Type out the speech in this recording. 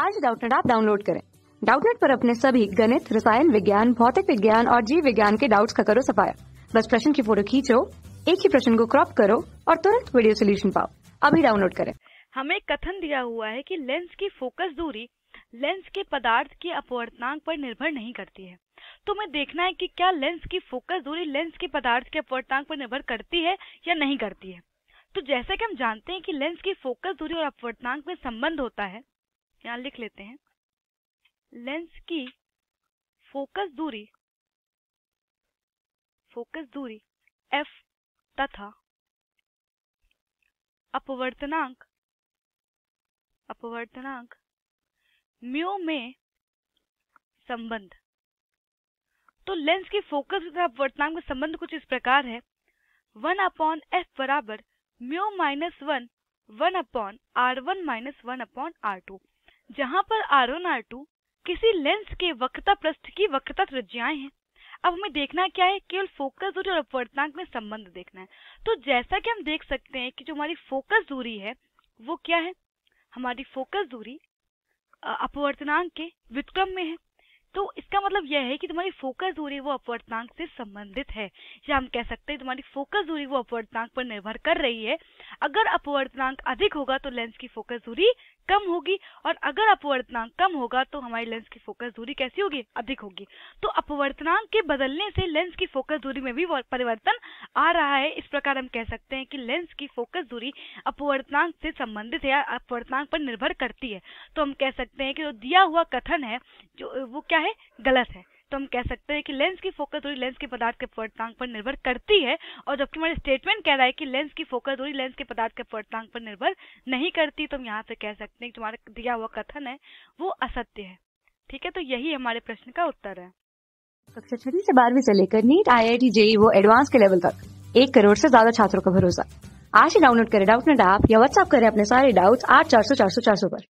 आज डाउटनेट आप डाउनलोड करें डाउटनेट पर अपने सभी गणित रसायन विज्ञान भौतिक विज्ञान और जीव विज्ञान के डाउट्स का करो सफाया बस प्रश्न की फोटो खींचो एक ही प्रश्न को क्रॉप करो और तुरंत वीडियो सोल्यूशन पाओ अभी डाउनलोड करें हमें कथन दिया हुआ है कि लेंस की फोकस दूरी लेंस के पदार्थ के अपवर्तनांक पर निर्भर नहीं करती है तो हमें देखना है कि क्या लेंस की फोकस दूरी लेंस के पदार्थ के अपवर्तनांक पर निर्भर करती है या नहीं करती है तो जैसा कि हम जानते हैं कि लेंस की फोकस दूरी और अपवर्तनांक में संबंध होता है यहाँ लिख लेते हैं लेंस की फोकस दूरी फोकस दूरी एफ तथा अपवर्तनांक अपवर्तनांक म्यू में संबंध तो लेंस की फोकस तथा अपवर्तनांक में संबंध कुछ इस प्रकार है वन अपॉन एफ बराबर mu minus one one upon R one minus one upon R two जहाँ पर आर टू किसी लेंस के वक्रता पृष्ठ की वक्रता त्रिज्याएं हैं अब हमें देखना क्या है केवल फोकस दूरी और अपवर्तनांक में संबंध देखना है तो जैसा कि हम देख सकते हैं कि जो हमारी फोकस दूरी है वो क्या है हमारी फोकस दूरी अपवर्तनांक के व्युत्क्रम में है तो इसका मतलब यह है कि तुम्हारी फोकस दूरी वो अपवर्तनांक से संबंधित है या हम कह सकते हैं तुम्हारी फोकस दूरी वो अपवर्तनांक पर निर्भर कर रही है अगर अपवर्तनांक अधिक होगा तो लेंस की फोकस दूरी कम होगी और अगर अपवर्तनांक कम होगा तो हमारी लेंस की फोकस दूरी कैसी होगी अधिक होगी तो अपवर्तनांक के बदलने से लेंस की फोकस दूरी में भी परिवर्तन आ रहा है इस प्रकार हम कह सकते हैं कि लेंस की फोकस दूरी अपवर्तनांक से संबंधित है या अपवर्तनांक पर निर्भर करती है तो हम कह सकते हैं कि जो दिया हुआ कथन है जो वो क्या क्या है गलत है तो हम कह सकते हैं कि लेंस की फोकस दूरी लेंस के पदार्थ के पर्तांक पर निर्भर करती है और जबकि हमारे स्टेटमेंट कह रहा है कि लेंस की फोकस दूरी लेंस के पदार्थ के पर्तांक पर निर्भर नहीं करती तो हम यहाँ से कह सकते हैं कि तुम्हारा दिया हुआ कथन है वो असत्य है ठीक है तो यही हमारे प्रश्न का उत्तर है कक्षा छठी से बारहवीं से लेकर NEET I I T JEE वो एडवांस के लेवल तक एक करोड़ से ज्यादा छात्रों का भरोसा आज ही डाउनलोड करें डाउट नेट ऐप या व्हाट्सअप करें अपने सारे डाउट्स आठ चार सौ चार सौ चार सौ पर